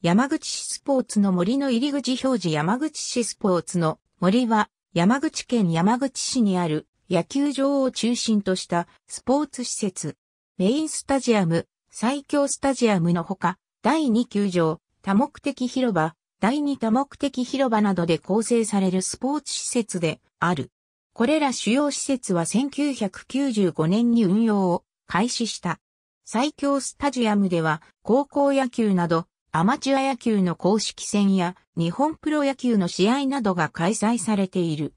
山口市スポーツの森の入り口表示山口市スポーツの森は山口県山口市にある野球場を中心としたスポーツ施設。メインスタジアム、最強スタジアムのほか、第2球場、多目的広場、第2多目的広場などで構成されるスポーツ施設である。これら主要施設は1995年に運用を開始した。最強スタジアムでは高校野球などアマチュア野球の公式戦や日本プロ野球の試合などが開催されている。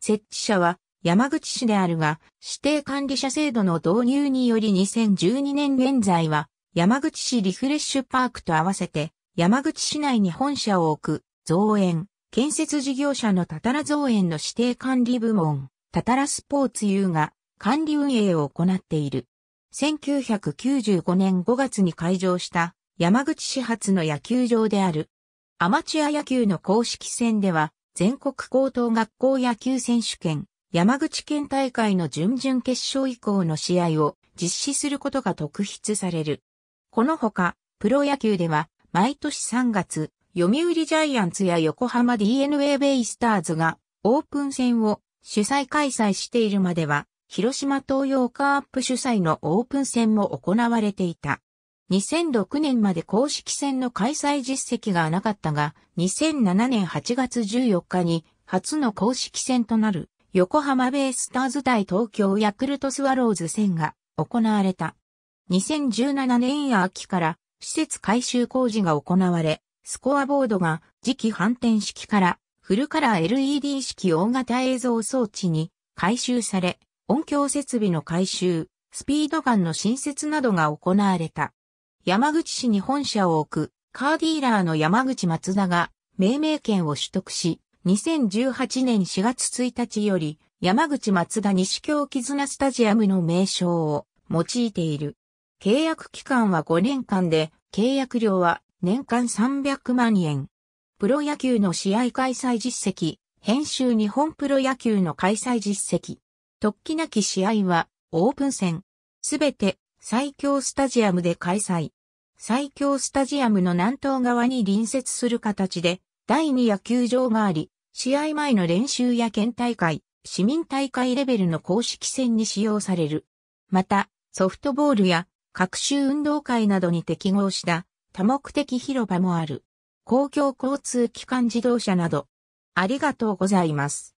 設置者は山口市であるが、指定管理者制度の導入により2012年現在は、山口市リフレッシュパークと合わせて、山口市内に本社を置く、造園、建設事業者のたたら造園の指定管理部門、たたらスポーツ U が管理運営を行っている。1995年5月に開場した山口市発の野球場である。アマチュア野球の公式戦では、全国高等学校野球選手権、山口県大会の準々決勝以降の試合を実施することが特筆される。このほか、プロ野球では、毎年3月、読売ジャイアンツや横浜 DNA ベイスターズがオープン戦を主催開催しているまでは、広島東洋カーップ主催のオープン戦も行われていた。2006年まで公式戦の開催実績がなかったが、2007年8月14日に初の公式戦となる横浜ベイスターズ対東京ヤクルトスワローズ戦が行われた。2017年秋から施設改修工事が行われ、スコアボードが次期反転式からフルカラー LED 式大型映像装置に改修され、音響設備の改修、スピードガンの新設などが行われた。山口市に本社を置く、カーディーラーの山口松田が、命名権を取得し、2018年4月1日より、山口松田西京絆スタジアムの名称を用いている。契約期間は5年間で、契約料は年間300万円。プロ野球の試合開催実績、編集日本プロ野球の開催実績。突起なき試合はオープン戦。すべて最強スタジアムで開催。最強スタジアムの南東側に隣接する形で、第2野球場があり、試合前の練習や県大会、市民大会レベルの公式戦に使用される。また、ソフトボールや各種運動会などに適合した多目的広場もある。公共交通機関自動車など。ありがとうございます。